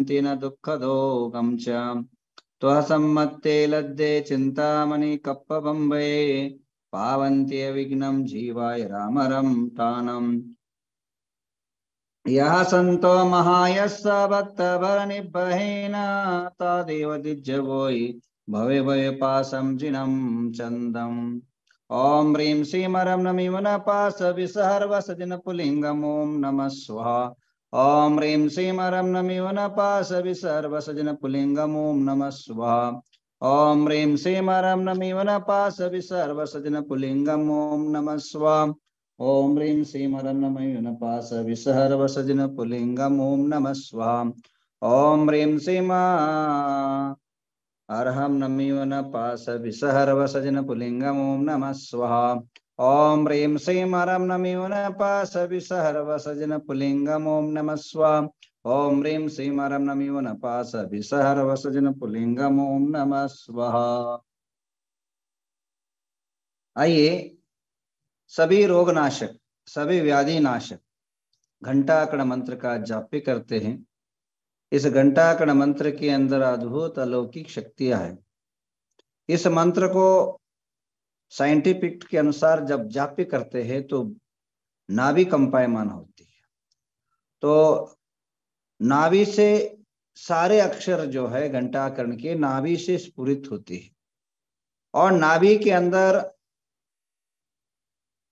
यान्ति न दुःखदोगं च त्वसम्मत्ते लद्दे चिन्तामणि कप्पबम्बये पावन्त्यविघ्नं जीवाय रामरं तानम् यः सन्तो महायस्स भक्तभरनिब्रहेण तादेव दिज्जवोयि भवे भवे पासं जिनं चन्दम् ॐ ह्रीं श्रीमरं नमिव न पास विसहर्वसदिनपुलिङ्गम् ॐ नम स्वाहा ओम ह्रीं श्रीं हरम नमिव न पासविसर्वसजन पुलिंगम ओम नमः स्वाहा ओम ह्रीं श्रीं हरम नमिव न पासविसर्वसजन पुलिंगम ओम नमः स्वाहा ओम ह्रीं श्रीं हरम नमिव न पासविसर्वसजन पुलिंगम ओं नम स्वाहा ओम ह्रीं श्रीं अर्हम नमिव न पासविसहर्वसजन पुलिंगम ओम नमः स्वाहा ओम ह्रीं श्रीं हरं नमीव न पासविसहरवसजन पुलिङ्गम् नम स्वाम स्वा ॐ ह्रीं श्रीं हरं नमीव न पासविसहरवसजन पुलिङ्गम् ॐ नमः स्वाहा आइए सभी रोगनाशक सभी व्याधि नाशक घंटाकण मंत्र का जाप भी करते हैं इस घंटाकण मंत्र के अंदर अद्भुत अलौकिक शक्तियां हैं इस मंत्र को साइंटिफिक के अनुसार जब जापे करते हैं तो नाभि कंपायमान होती है तो नाभि से सारे अक्षर जो है घंटाकरण के नाभि से स्पूरित होती है और नाभि के अंदर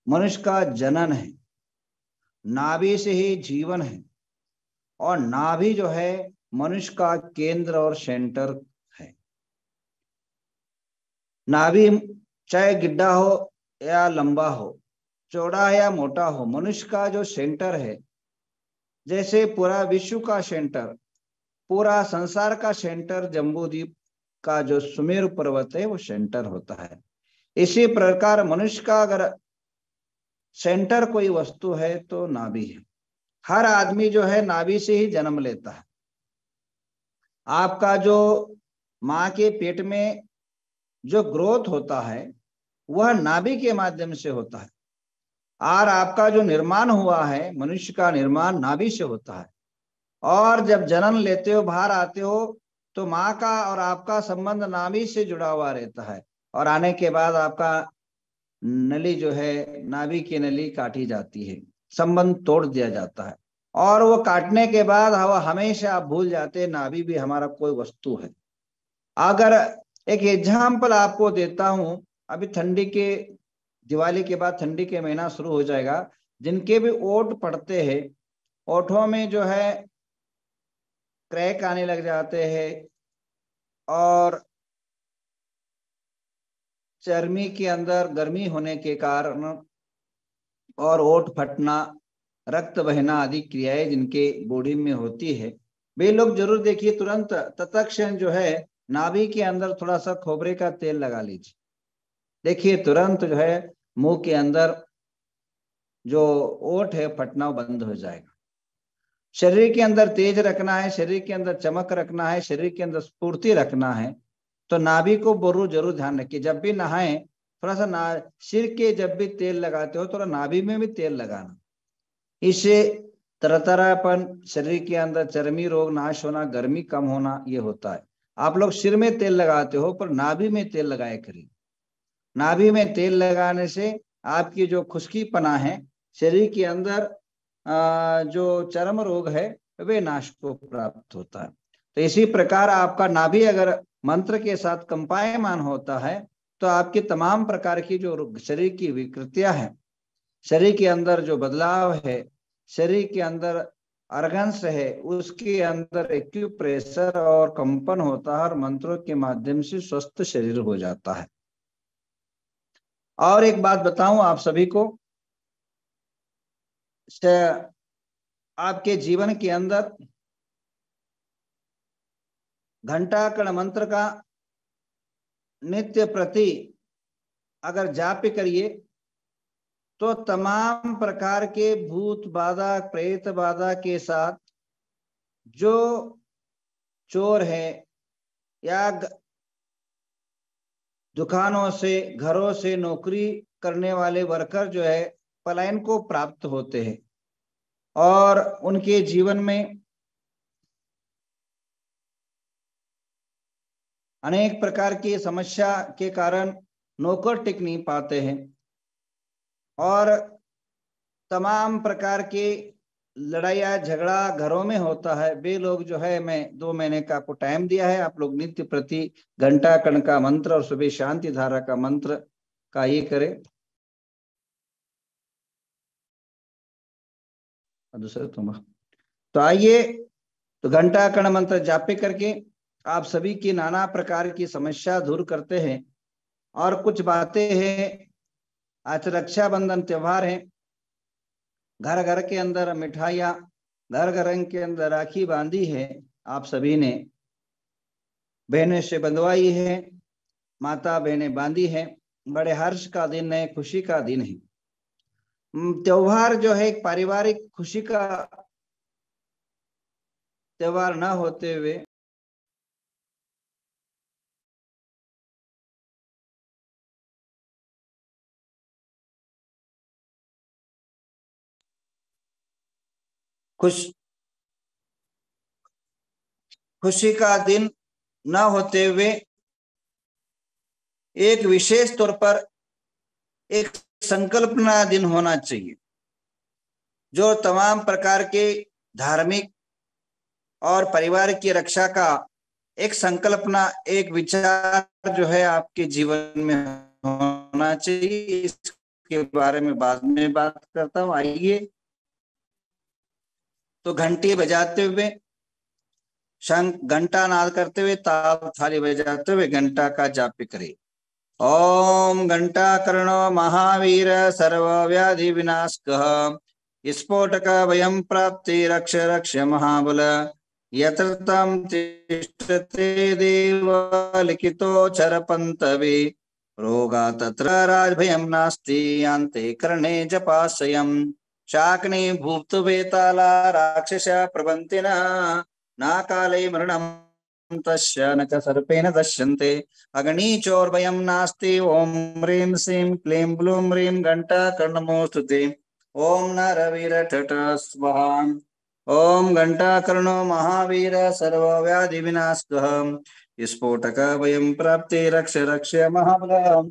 मनुष्य का जनन है नाभि से ही जीवन है और नाभि जो है मनुष्य का केंद्र और सेंटर है नाभि चाहे गिड्डा हो या लंबा हो चौड़ा या मोटा हो मनुष्य का जो सेंटर है जैसे पूरा विश्व का सेंटर पूरा संसार का सेंटर जम्बूद्वीप का जो सुमेर पर्वत है वो सेंटर होता है इसी प्रकार मनुष्य का अगर सेंटर कोई वस्तु है तो नाभि है हर आदमी जो है नाभि से ही जन्म लेता है आपका जो माँ के पेट में जो ग्रोथ होता है वह नाभि के माध्यम से होता है और आपका जो निर्माण हुआ है मनुष्य का निर्माण नाभि से होता है और जब जन्म लेते हो बाहर आते हो तो माँ का और आपका संबंध नाभि से जुड़ा हुआ रहता है और आने के बाद आपका नली जो है नाभि की नली काटी जाती है संबंध तोड़ दिया जाता है और वो काटने के बाद हवा हमेशा आप भूल जाते हैं नाभि भी हमारा कोई वस्तु है अगर एक एग्जाम्पल आपको देता हूं अभी ठंडी के दिवाली के बाद ठंडी के महीना शुरू हो जाएगा जिनके भी ओट पड़ते हैं ओठों में जो है क्रैक आने लग जाते हैं और चर्मी के अंदर गर्मी होने के कारण और ओठ फटना रक्त बहना आदि क्रियाएं जिनके बॉडी में होती है वे लोग जरूर देखिए तुरंत तत्क्षण जो है नाभि के अंदर थोड़ा सा खोबरे का तेल लगा लीजिए देखिए तुरंत जो है मुंह के अंदर जो ओठ है फटना बंद हो जाएगा शरीर के अंदर तेज रखना है शरीर के अंदर चमक रखना है शरीर के अंदर स्फूर्ति रखना है तो नाभि को बोरू जरूर ध्यान रखिए जब भी नहाए थोड़ा सा ना सिर के जब भी तेल लगाते हो थोड़ा नाभि में भी तेल लगाना इससे तरतरापन शरीर के अंदर चर्मी रोग नाश होना गर्मी कम होना ये होता है आप लोग सिर में तेल लगाते हो पर नाभि में तेल लगाए करिए नाभि में तेल लगाने से आपकी जो खुश्की पना है शरीर के अंदर जो चरम रोग है वे नाश को प्राप्त होता है तो इसी प्रकार आपका नाभि अगर मंत्र के साथ कंपायमान होता है तो आपकी तमाम प्रकार की जो शरीर की विकृतियां हैं शरीर के अंदर जो बदलाव है शरीर के अंदर अर्गंस है उसके अंदर एक्यूप्रेशर और कंपन होता है और मंत्रों के माध्यम से स्वस्थ शरीर हो जाता है और एक बात बताऊं आप सभी को आपके जीवन के अंदर घंटाकण मंत्र का नित्य प्रति अगर जाप करिए तो तमाम प्रकार के भूत बाधा प्रेत बाधा के साथ जो चोर है या दुकानों से घरों से नौकरी करने वाले वर्कर जो है पलायन को प्राप्त होते हैं और उनके जीवन में अनेक प्रकार की समस्या के कारण नौकर टिक नहीं पाते हैं और तमाम प्रकार के लड़ाइया झगड़ा घरों में होता है वे लोग जो है मैं दो महीने का आपको टाइम दिया है आप लोग नित्य प्रति घंटा कण का मंत्र और सुबह शांति धारा का मंत्र का ये करें दूसरा तुम तो आइए तो घंटा कण मंत्र जापे करके आप सभी की नाना प्रकार की समस्या दूर करते हैं और कुछ बातें हैं आज रक्षाबंधन त्योहार है घर घर के अंदर मिठाइयाँ घर घर के अंदर राखी बांधी है आप सभी ने बहने से बंधवाई है माता बहने बांधी है बड़े हर्ष का दिन है खुशी का दिन है त्योहार जो है एक पारिवारिक खुशी का त्योहार ना होते हुए खुश खुशी का दिन न होते हुए एक विशेष तौर पर एक संकल्पना दिन होना चाहिए जो तमाम प्रकार के धार्मिक और परिवार की रक्षा का एक संकल्पना एक विचार जो है आपके जीवन में होना चाहिए इसके बारे में बाद में बात करता हूँ आइए तो घंटी बजाते हुए शंख घंटा नाद करते हुए ताल थाली बजाते हुए घंटा का जाप करे ओम घंटा कर्णो महावीर सर्व व्याधि विनाशक स्फोटक वयम प्राप्ति रक्ष रक्ष महाबल यतम तिष्ठते देव लिखितो चरपंतवे रोगा तत्र राजभयम नास्ति यान्ते कर्णे जपाशयम् शाकनी भूप्तु वेताला राक्षस प्रबन्तिना नाकाले मृणं तस्य न च सर्पेण दश्यन्ते अगणीचोर्भयं नास्ति ॐ ह्रीं श्रीं क्लीं ब्लूं ह्रीं घण्टा कर्णमोस्तुते ॐ न रविरठट स्वाहा ॐ घण्टाकर्णो महावीर सर्वव्याधिविनास्तः स्फोटकभयं प्राप्ते रक्ष रक्ष महाबलम्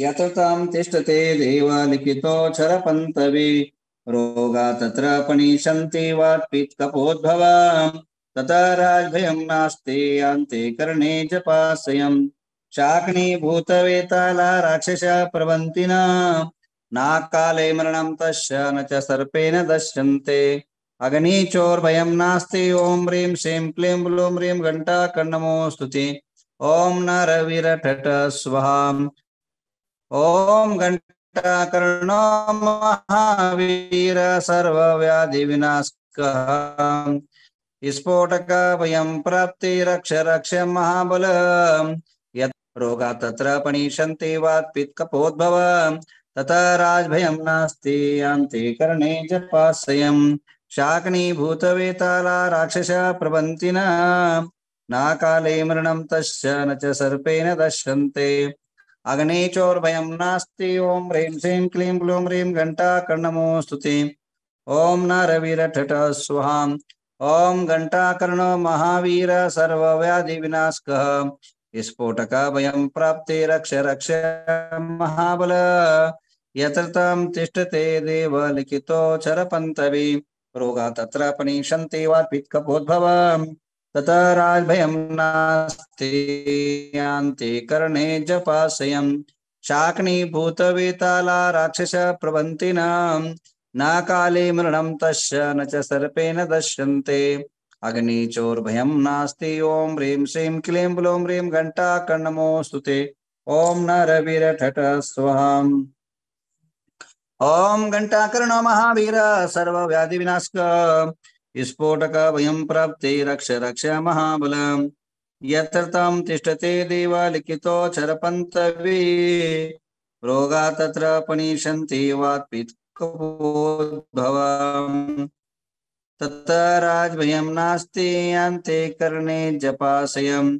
यतता तिष्ठते देवलिखितोऽक्षरपन्तवे रोगा तत्र पणीशन्ति वात्पित्कपोद्भवाम् तथा राजभयं नास्ति यान्ते कर्णे जपाश्रयम् शाक्नीभूतवेताला राक्षसा प्रवन्तिना नाकाले मरणं तस्य न च सर्पेण दश्यन्ते अग्निचोर्भयं नास्ति ॐ ह्रीं श्रीं क्लीं ब्लूं ह्रीं घण्टाकर्णमोऽस्तुति ॐ नरविरठट स्वाहाम् ओम कर्ण महावीर सर्वव्याधि विनाशक स्फोटक भयम प्राप्ति रक्ष रक्ष महाबल रोगा तत्र पणीशन्ति वात्पित कपोद्भव तथा राजभयम नास्ति अन्ते कर्णे जपाश्रयम् शाकनीभूतवेताला राक्षस प्रबन्ति न काले मृणं तस्य न च सर्पेण दश्यन्ते अग्निचोर्भयं नास्ति ॐ ह्रीं श्रीं क्लीं ग्लूं ह्रीं घण्टाकर्णमोऽस्तुति ॐ नरवीरठट स्वाहा ॐ घण्टाकर्णो महावीर सर्वव्याधिविनाशकः स्फोटकाभयं प्राप्ते रक्ष रक्ष महाबल यत्र तां तिष्ठते देव रोगा तत्र पनिषन्ति ततराजभयं नास्ति यान्ति कर्णे शाकनी भूतवेताला राक्षस प्रवन्तिनां न काले मृणं तस्य न च सर्पेण दश्यन्ते अग्निचोर्भय नास्ति ओं ह्रीं श्रीं क्लीं ब्लूं ह्रीं घण्टाकर्णमोऽस्तु ओं नरवीर ठट स्वाहा ओं घंटा कर्ण महावीर विनाशक विस्फोटक वयम प्राप्ते रक्ष रक्ष महाबल यत्र तां तिष्ठते देवालिखितोऽचरपन्तवी रोगा तत्र पणिषन्ति वात्पित्कपोद्भवाम् तत्र राजभयं नास्ति यान्ते कर्णे जपाशयम्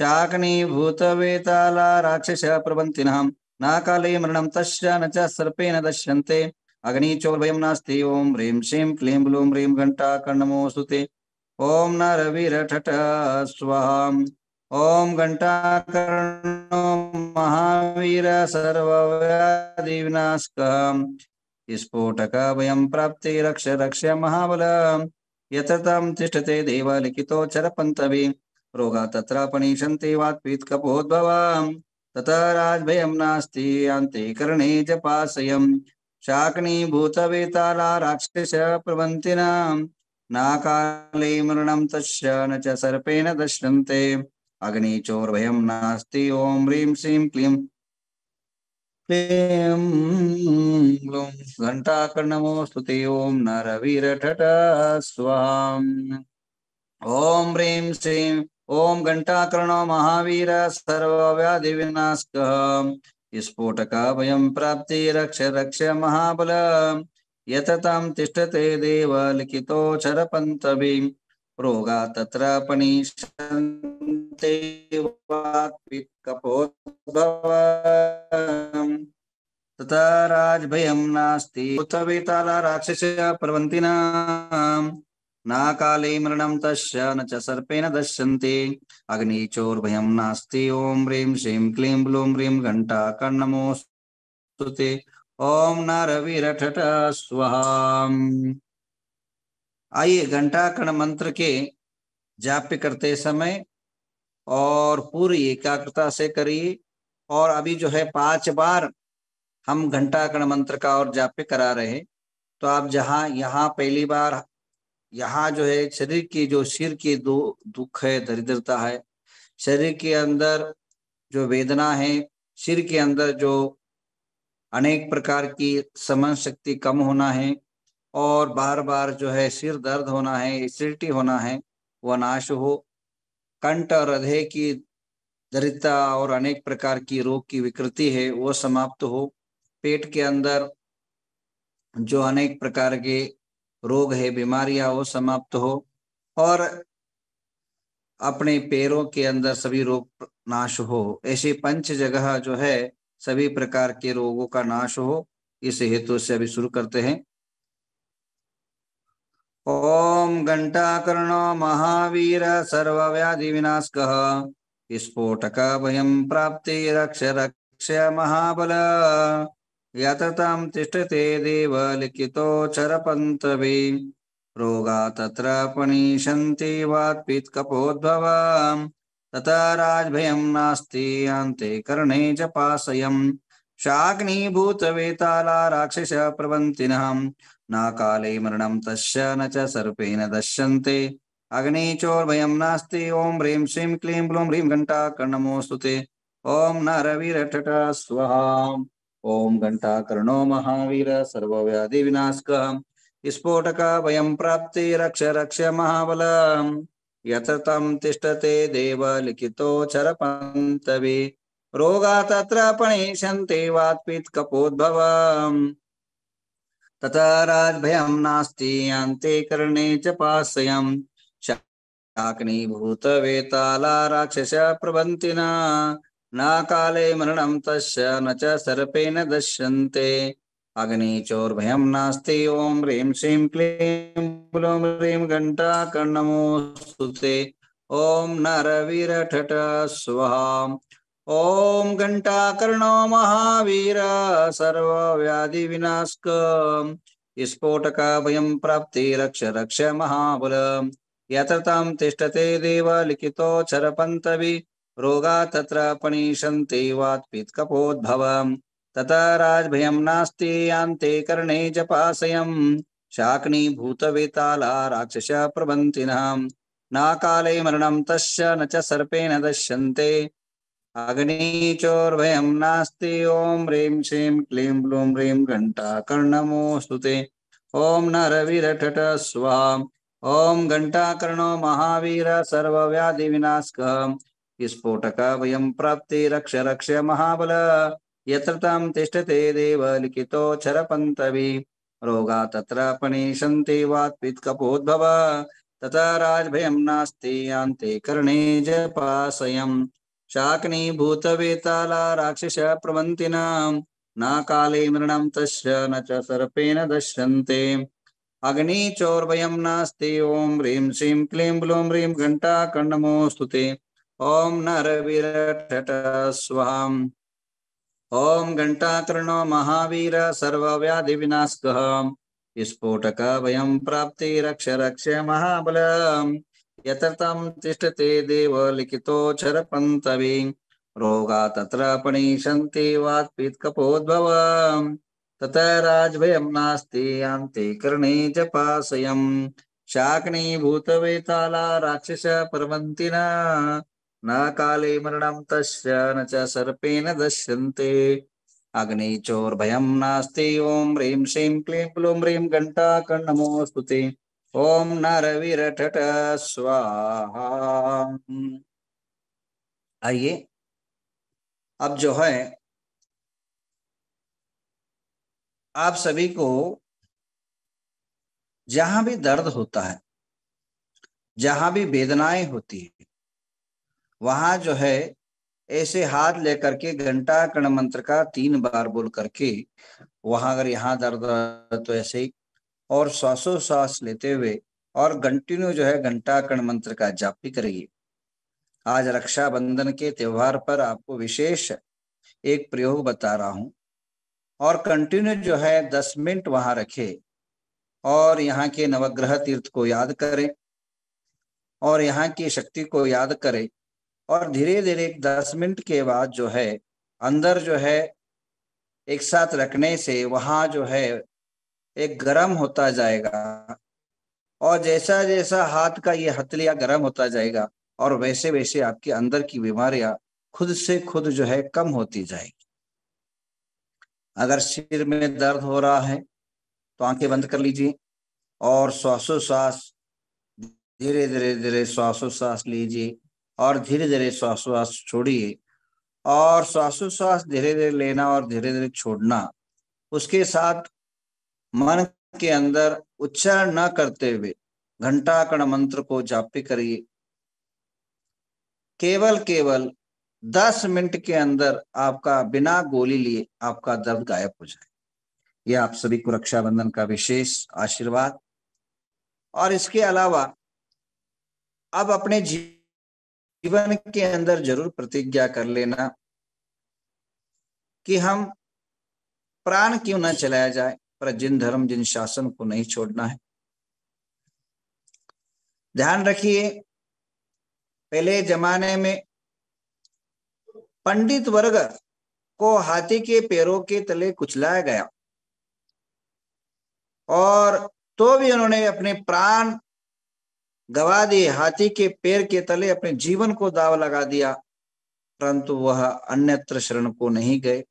शाकनीभूतवेताला राक्षसः प्रवन्तिनः न काले मरणं तस्य न च सर्पेण दश्यंते अग्निचोर्भयं नास्ति ॐ ह्रीं श्रीं क्लीं ब्लूं ह्रीं घण्टाकर्णमोऽस्तु ते ॐ न रविरठट स्वाहा ॐ घण्टाकर्णो महावीर सर्वव्याधिविनाशकः स्फोटकभयं प्राप्ति रक्ष रक्ष महाबल यत्र तं तिष्ठते देवलिखितो चरपन्तवि रोगा तत्र पणीषन्ति वात्पीत्कपोद्भवां ततः राजभयं नास्ति अन्ते कर्णे जपाशयम शाकनीभूतवेताला राक्षस प्रवन्तिनां नाकाले मृणं तस्य न च सर्पेण दश्यन्ते अग्निचोर्भयं नास्ति ॐ ह्रीं श्रीं क्लीं क्लीं ग्लूं घण्टाकर्णमोऽस्तु ते ॐ नरवीरठट स्वाहाम् ॐ ह्रीं श्रीं ॐ घण्टाकर्णो महावीर सर्वव्याधिविनाशकः विस्फोटक प्राप्ति रक्ष रक्ष महाबल यततां तिष्ठते देव लिखितोऽचरपन्तवी रोगा तत्रापणिषन्ते वात्पित्कपोद्भव तथा राजभयं नास्ति पृथ्वीताला प्रवन्तिनाम् न काले मृणम तश न च सर्पेण दश्यन्ते अग्निचोर्भयं नास्ति ॐ ह्रीं श्रीं क्लीं ब्लूं ह्रीं घंटा कर्णमोस्तुते ते नरवीरठट स्वाहा आइए घंटा कर्ण मंत्र के जाप्य करते समय और पूरी एकाग्रता से करिए और अभी जो है पांच बार हम घंटा कर्ण मंत्र का और जाप्य करा रहे तो आप जहाँ यहाँ पहली बार यहाँ जो है शरीर की जो सिर की दो दुख है दरिद्रता है शरीर के अंदर जो वेदना है सिर के अंदर जो अनेक प्रकार की समन शक्ति कम होना है और बार बार जो है सिर दर्द होना है एसिडिटी होना है वह नाश हो कंठ और हृदय की दरिद्रता और अनेक प्रकार की रोग की विकृति है वो समाप्त हो पेट के अंदर जो अनेक प्रकार के रोग है बीमारियां वो समाप्त हो और अपने पैरों के अंदर सभी रोग नाश हो ऐसे पंच जगह जो है सभी प्रकार के रोगों का नाश हो इस हेतु से अभी शुरू करते हैं ओम घंटा कर्ण महावीर व्याधि विनाशक विस्फोटक भयम प्राप्ति रक्ष रक्ष महाबल यततं तिष्ठते देव लिखितो रोगा तत्र पणीशन्ति तथा राजभयं नास्ति अन्ते कर्णे च पाशयम् शाग्निभूतवेताला राक्षस प्रवन्तिनः न काले मरण तस्य न च सर्पेण दश्यन्ते अग्निचोर्भयं नास्ति ॐ ह्रीं श्रीं क्लीं ब्लूं ह्रीं घण्टा कर्णमोऽस्तु ते ॐ न रविरठट स्वाहा ओम घंटा कर्णो महावीर सर्व्याधि विनाशक स्फोटक वयम प्राप्ति रक्ष रक्ष महाबल यथतम तिष्ठते देव लिखितो चरपन्तवे रोगा तत्र प्रणेशन्ते वात्पित् कपोद्भव तथा राजभयं नास्ति अन्ते कर्णे च पाश्रयम् शाकनीभूतवेताला राक्षस प्रभन्तिना नाकाले मरणं तस्य न च सर्पेण दश्यन्ते अग्निचोर्भयं नास्ति ॐ ह्रीं श्रीं क्लीं ब्लूं ह्रीं घण्टाकर्णमोऽस्तु ओं ॐ नरवीरठट स्वाहा ॐ घण्टाकर्णो महावीर सर्वव्याधिविनाशक स्फोटकाभयं प्राप्ति रक्ष रक्ष महाबल यत्र तां तिष्ठते देव लिखितो चरपन्तवि रोगा तत्र पणीशन्ति वात्पित्कपोद्भव तथा राजभयं नास्ति यान्ते कर्णे च पाशयं शाक्नीभूतवेताला राक्षस प्रभन्तिनः नाकाले मरणं तस्य न च सर्पेण दश्यन्ते अग्निचोर्भयं नास्ति ॐ ह्रीं श्रीं क्लीं ब्लूं ह्रीं घण्टाकर्णमोऽस्तु ते ॐ नरविरठट स्वाहा ॐ घण्टाकर्णो महावीर सर्वव्याधिविनाशकः विस्फोटक वयं प्राप्ति रक्ष रक्ष महाबल यम यत्र देव तिष्ठते चर पंतवी रोगा तत्र पणिषन्ति वात्पित्कपोद्भव तथा राजभयं नास्ति यान्ते कर्णे जपासयम् शाकनीभूतवेताला राक्षस प्रवन्तिनाम् ना काले मृण तस् न च सर्पेण दश्यन्ते अग्निचोर्वयं नास्ति ॐ ह्रीं श्रीं क्लीं ब्लूं ह्रीं घण्टाखण्डमोऽस्तु ते ओम ॐ नरविरठट स्वाहाम् ॐ घण्टाकर्णो महावीर विनाशक स्फोटक वयम प्राप्ति रक्ष रक्ष महाबल यतर्थं तिष्ठते देव लिखितो पंतवी रोगा तत्र पणीषन्ति वात्पीत्कपोद्भव तत राजभयं नास्ति कर्णे च पाशय शाकनी भूतवेताला राक्षस प्रवंतिना न काले मरण तस्य न च सर्पेण दश्यन्ते अग्निचोर्भयं नास्ति ओं ह्रीं श्री क्लीं क्लूं ह्रीं घण्टाकर्णमोऽस्तु ओं नर नरविरठट स्वाहा आइए अब जो है आप सभी को जहां भी दर्द होता है जहां भी वेदनाएं होती है वहाँ जो है ऐसे हाथ लेकर के घंटा कर्ण मंत्र का तीन बार बोल करके वहां अगर यहाँ दर्द तो ऐसे ही और श्वासोश्वास लेते हुए और कंटिन्यू जो है घंटा कर्ण मंत्र का जाप भी करिए आज रक्षाबंधन के त्योहार पर आपको विशेष एक प्रयोग बता रहा हूं और कंटिन्यू जो है दस मिनट वहाँ रखे और यहाँ के नवग्रह तीर्थ को याद करें और यहाँ की शक्ति को याद करें और धीरे धीरे दस मिनट के बाद जो है अंदर जो है एक साथ रखने से वहाँ जो है एक गर्म होता जाएगा और जैसा जैसा हाथ का ये हथलिया गर्म होता जाएगा और वैसे वैसे आपके अंदर की बीमारियां खुद से खुद जो है कम होती जाएगी अगर सिर में दर्द हो रहा है तो आंखें बंद कर लीजिए और श्वासोश्वास धीरे धीरे धीरे श्वासोश्वास लीजिए और धीरे धीरे श्वास छोड़िए और श्वासोश्वास धीरे धीरे लेना और धीरे धीरे छोड़ना उसके साथ मन के अंदर उच्चारण न करते हुए घंटा कण मंत्र को जाप्य करिए केवल केवल दस मिनट के अंदर आपका बिना गोली लिए आपका दर्द गायब हो जाए यह आप सभी को रक्षाबंधन का विशेष आशीर्वाद और इसके अलावा अब अपने जीवन जीवन के अंदर जरूर प्रतिज्ञा कर लेना कि हम प्राण क्यों ना चलाया जाए पर जिन धर्म जिन शासन को नहीं छोड़ना है ध्यान रखिए पहले जमाने में पंडित वर्ग को हाथी के पैरों के तले कुचलाया गया और तो भी उन्होंने अपने प्राण गवा दिए हाथी के पैर के तले अपने जीवन को दाव लगा दिया परंतु वह अन्यत्र शरण को नहीं गए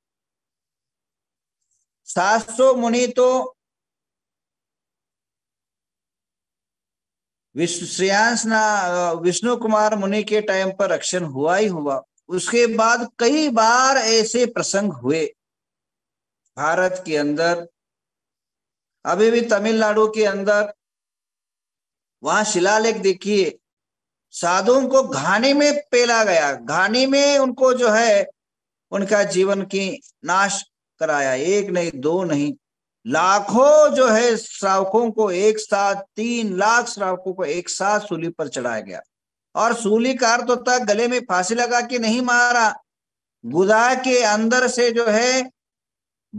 सासो मुनि तो विश्वश्रेयांश ना विष्णु कुमार मुनि के टाइम पर रक्षण हुआ ही हुआ उसके बाद कई बार ऐसे प्रसंग हुए भारत के अंदर अभी भी तमिलनाडु के अंदर वहां शिलालेख देखिए साधुओं को घाने में पेला गया घाने में उनको जो है उनका जीवन की नाश कराया एक नहीं दो नहीं लाखों जो है श्रावकों को एक साथ तीन लाख श्रावकों को एक साथ सूली पर चढ़ाया गया और सूली कार तो तक गले में फांसी लगा के नहीं मारा गुदा के अंदर से जो है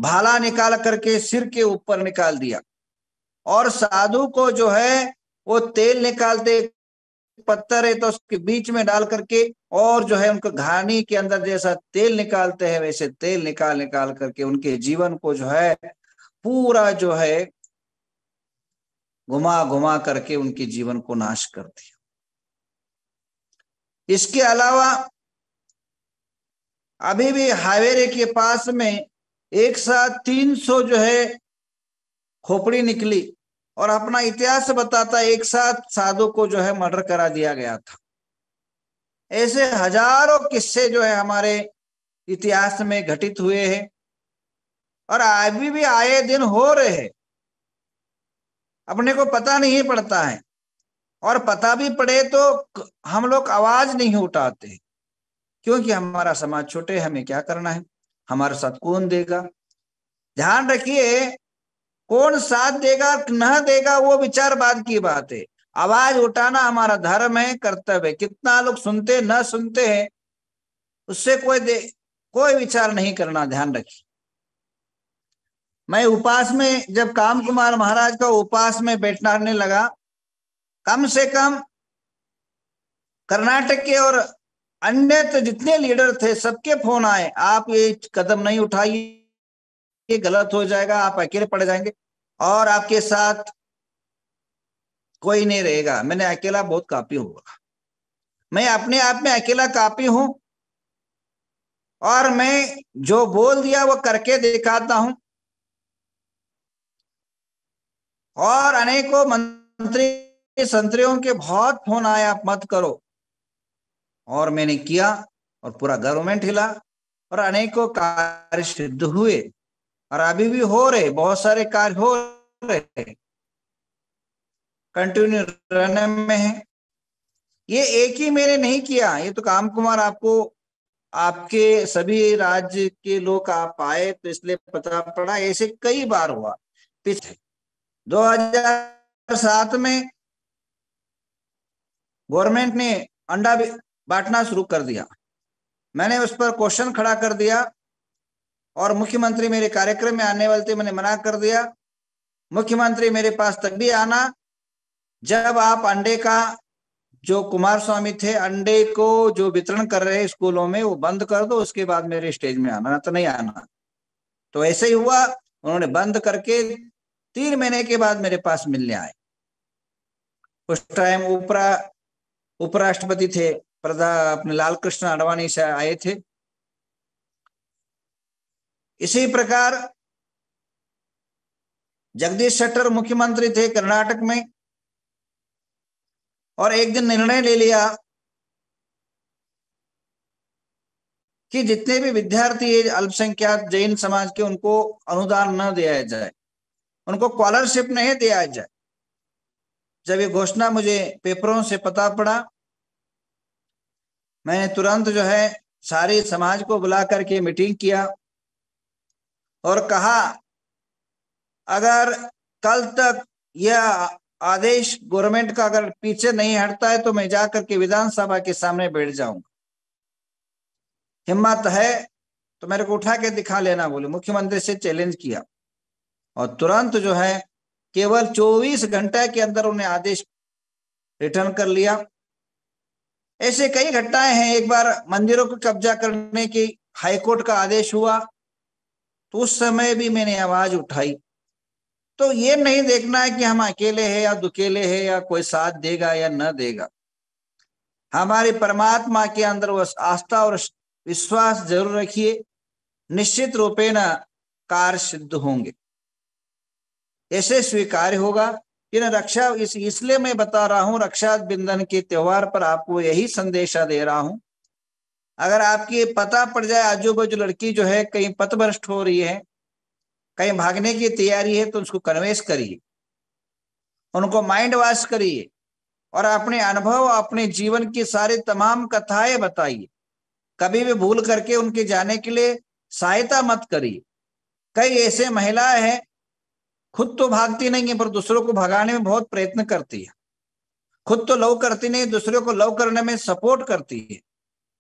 भाला निकाल करके सिर के ऊपर निकाल दिया और साधु को जो है वो तेल निकालते पत्थर है तो उसके बीच में डाल करके और जो है उनको घानी के अंदर जैसा तेल निकालते हैं वैसे तेल निकाल निकाल करके उनके जीवन को जो है पूरा जो है घुमा घुमा करके उनके जीवन को नाश कर दिया इसके अलावा अभी भी हावेरे के पास में एक साथ 300 जो है खोपड़ी निकली और अपना इतिहास बताता एक साथ साधु को जो है मर्डर करा दिया गया था ऐसे हजारों किस्से जो है हमारे इतिहास में घटित हुए हैं और अभी भी आए दिन हो रहे हैं अपने को पता नहीं पड़ता है और पता भी पड़े तो हम लोग आवाज नहीं उठाते क्योंकि हमारा समाज छोटे हमें क्या करना है हमारा साथ कौन देगा ध्यान रखिए कौन साथ देगा न देगा वो विचार बाद की बात है आवाज उठाना हमारा धर्म है कर्तव्य है कितना लोग सुनते न सुनते हैं उससे कोई दे कोई विचार नहीं करना ध्यान रखिए मैं उपास में जब काम कुमार महाराज का उपास में बैठनाने लगा कम से कम कर्नाटक के और अन्य तो जितने लीडर थे सबके फोन आए आप ये कदम नहीं उठाइए ये गलत हो जाएगा आप अकेले पड़ जाएंगे और आपके साथ कोई नहीं रहेगा मैंने अकेला बहुत काफी होगा मैं अपने आप में अकेला काफी हूं और मैं जो बोल दिया वो करके दिखाता हूं और अनेकों मंत्री संतरियों के बहुत फोन आया आप मत करो और मैंने किया और पूरा गवर्नमेंट हिला और अनेकों कार्य सिद्ध हुए और अभी भी हो रहे बहुत सारे कार्य हो रहे कंटिन्यू रन में है ये एक ही मैंने नहीं किया ये तो काम कुमार आपको आपके सभी राज्य के लोग आप आए तो इसलिए पता पड़ा ऐसे कई बार हुआ पिछले 2007 में गवर्नमेंट ने अंडा बांटना शुरू कर दिया मैंने उस पर क्वेश्चन खड़ा कर दिया और मुख्यमंत्री मेरे कार्यक्रम में आने वाले थे मैंने मना कर दिया मुख्यमंत्री मेरे पास तक भी आना जब आप अंडे का जो कुमार स्वामी थे अंडे को जो वितरण कर रहे स्कूलों में वो बंद कर दो उसके बाद मेरे स्टेज में आना तो नहीं आना तो ऐसे ही हुआ उन्होंने बंद करके तीन महीने के बाद मेरे पास मिलने आए उस टाइम उपरा उपराष्ट्रपति थे प्रधा अपने लाल कृष्ण आडवाणी से आए थे इसी प्रकार जगदीश शेट्टर मुख्यमंत्री थे कर्नाटक में और एक दिन निर्णय ले लिया कि जितने भी विद्यार्थी अल्पसंख्यात जैन समाज के उनको अनुदान न दिया जाए उनको स्कॉलरशिप नहीं दिया जाए जब ये घोषणा मुझे पेपरों से पता पड़ा मैंने तुरंत जो है सारे समाज को बुला करके मीटिंग किया और कहा अगर कल तक यह आदेश गवर्नमेंट का अगर पीछे नहीं हटता है तो मैं जाकर के विधानसभा के सामने बैठ जाऊंगा हिम्मत है तो मेरे को उठा के दिखा लेना बोले मुख्यमंत्री से चैलेंज किया और तुरंत जो है केवल 24 घंटे के अंदर उन्हें आदेश रिटर्न कर लिया ऐसे कई घटनाएं हैं एक बार मंदिरों को कब्जा करने की हाईकोर्ट का आदेश हुआ तो उस समय भी मैंने आवाज उठाई तो ये नहीं देखना है कि हम अकेले हैं या दुकेले हैं या कोई साथ देगा या न देगा हमारे परमात्मा के अंदर वो आस्था और विश्वास जरूर रखिए निश्चित रूपे न कार्य सिद्ध होंगे ऐसे स्वीकार्य होगा कि न रक्षा इस इसलिए मैं बता रहा हूं रक्षा बिंदन के त्योहार पर आपको यही संदेशा दे रहा हूं अगर आपकी पता पड़ जाए आजू बाजू लड़की जो है कहीं पथभ्रष्ट हो रही है कहीं भागने की तैयारी है तो उसको कन्वेस करिए उनको माइंड वॉश करिए और अपने अनुभव अपने जीवन की सारी तमाम कथाएं बताइए कभी भी भूल करके उनके जाने के लिए सहायता मत करिए कई ऐसे महिलाएं हैं खुद तो भागती नहीं है पर दूसरों को भगाने में बहुत प्रयत्न करती है खुद तो लव करती नहीं दूसरों को लव करने में सपोर्ट करती है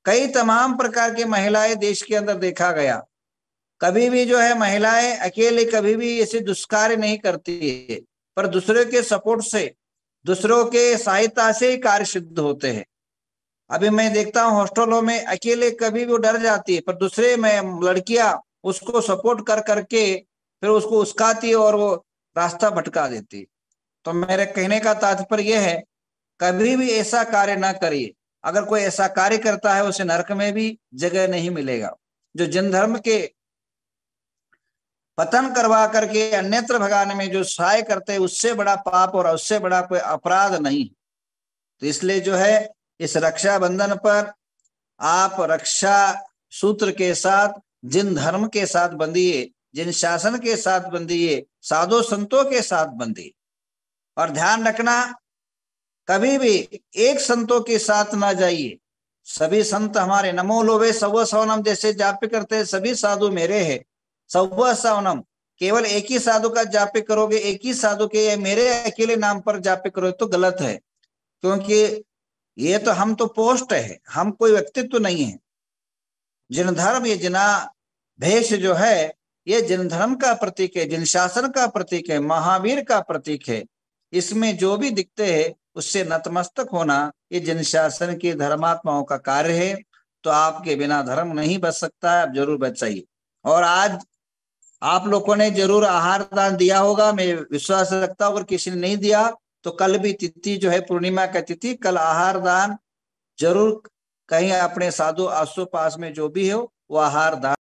कई तमाम प्रकार की महिलाएं देश के अंदर देखा गया कभी भी जो है महिलाएं अकेले कभी भी ऐसे दुष्कार्य नहीं करती है पर दूसरों के सपोर्ट से दूसरों के सहायता से ही कार्य सिद्ध होते हैं अभी मैं देखता हूँ हॉस्टलों में अकेले कभी भी डर जाती है पर दूसरे में लड़कियां उसको सपोर्ट कर करके फिर उसको उसकाती है और वो रास्ता भटका देती तो मेरे कहने का तात्पर्य यह है कभी भी ऐसा कार्य ना करिए अगर कोई ऐसा कार्य करता है उसे नरक में भी जगह नहीं मिलेगा जो जिन धर्म के पतन करवा करके अन्यत्र भगाने में जो सहाय करते हैं उससे बड़ा पाप और उससे बड़ा कोई अपराध नहीं तो इसलिए जो है इस रक्षाबंधन पर आप रक्षा सूत्र के साथ जिन धर्म के साथ बंधिए जिन शासन के साथ बंधिए साधो संतों के साथ बंधिए और ध्यान रखना कभी भी एक संतों के साथ ना जाइए सभी संत हमारे नमो लोभे सव सवनम जैसे जाप करते हैं सभी साधु मेरे हैं सव सवनम केवल एक ही साधु का जाप करोगे एक ही साधु के मेरे अकेले नाम पर जाप करोगे तो गलत है क्योंकि ये तो हम तो पोस्ट है हम कोई व्यक्तित्व तो नहीं है जिन धर्म ये जिना भेष जो है ये जिन धर्म का प्रतीक है जिन शासन का प्रतीक है महावीर का प्रतीक है इसमें जो भी दिखते हैं उससे नतमस्तक होना ये जन शासन के धर्मात्माओं का कार्य है तो आपके बिना धर्म नहीं बच सकता है आप जरूर बचाइए और आज आप लोगों ने जरूर आहार दान दिया होगा मैं विश्वास रखता हूँ अगर किसी ने नहीं दिया तो कल भी तिथि जो है पूर्णिमा का तिथि कल आहार दान जरूर कहीं अपने साधु आसो पास में जो भी हो वो आहार दान